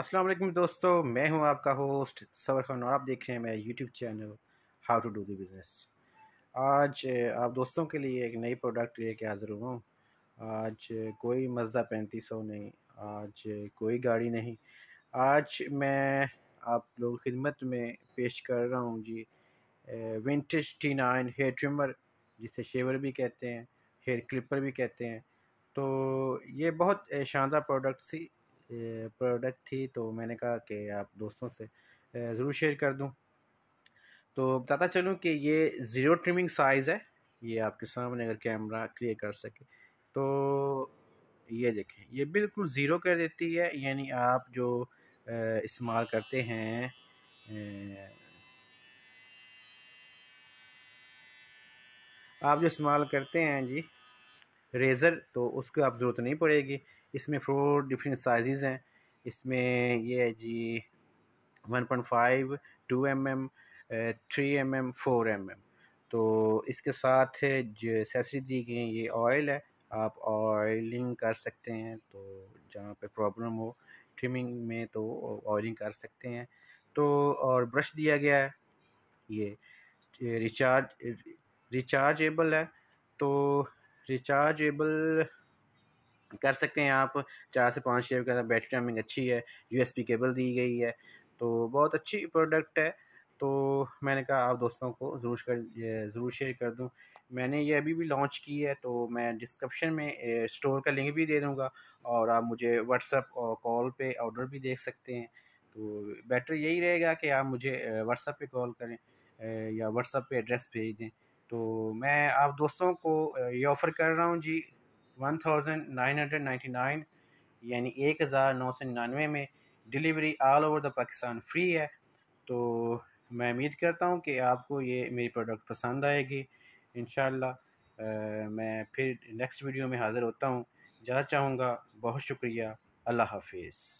अस्सलाम वालेकुम दोस्तों मैं हूं आपका होस्ट सबर खान और आप देख रहे हैं मेरा YouTube channel how to do the business आज आप दोस्तों के लिए एक नई प्रोडक्ट लेके हाज़िर हुआ हूँ आज कोई मजदा पैंतीस सौ नहीं आज कोई गाड़ी नहीं आज मैं आप लोग खिदमत में पेश कर रहा हूँ जी vintage T nine hair trimmer जिसे शेवर भी कहते हैं हेयर क्लिपर भी कहते हैं तो ये बहुत शानदार प्रोडक्ट सी प्रोडक्ट थी तो मैंने कहा कि आप दोस्तों से ज़रूर शेयर कर दूँ तो बताता चलूँ कि ये ज़ीरो ट्रिमिंग साइज़ है ये आपके सामने अगर कैमरा क्लियर कर सके तो ये देखें ये बिल्कुल ज़ीरो कर देती है यानी आप जो इस्तेमाल करते हैं आप जो इस्तेमाल करते हैं जी रेज़र तो उसको आप ज़रूरत नहीं पड़ेगी इसमें फोर डिफरेंट साइज़ हैं इसमें ये है जी one point five two M M three M M four M M तो इसके साथ जो एसेसरी दी गई ये ऑयल है आप ऑयलिंग कर सकते हैं तो जहाँ पे प्रॉब्लम हो ट्रिमिंग में तो ऑयलिंग कर सकते हैं तो और ब्रश दिया गया है ये रिचार्ज रिचार्जेबल है तो रिचार्जेबल कर सकते हैं आप चार से पाँच शेयर का बैटरी टाइमिंग अच्छी है यू केबल दी गई है तो बहुत अच्छी प्रोडक्ट है तो मैंने कहा आप दोस्तों को ज़रूर कर ज़रूर शेयर कर दूँ मैंने ये अभी भी लॉन्च की है तो मैं डिस्क्रिप्शन में स्टोर का लिंक भी दे दूँगा और आप मुझे व्हाट्सअप और कॉल पे ऑर्डर भी देख सकते हैं तो बेटर यही रहेगा कि आप मुझे व्हाट्सअप पे कॉल करें या व्हाट्सअप पे एड्रेस भेज दें तो मैं आप दोस्तों को ये ऑफ़र कर रहा हूँ जी 1999 यानी एक हज़ार नौ सौ निन्यानवे में delivery all over the Pakistan free है तो मैं उम्मीद करता हूँ कि आपको ये मेरी प्रोडक्ट पसंद आएगी इन मैं फिर नेक्स्ट वीडियो में हाज़िर होता हूँ जहाँ चाहूँगा बहुत शुक्रिया अल्लाह हाफिज़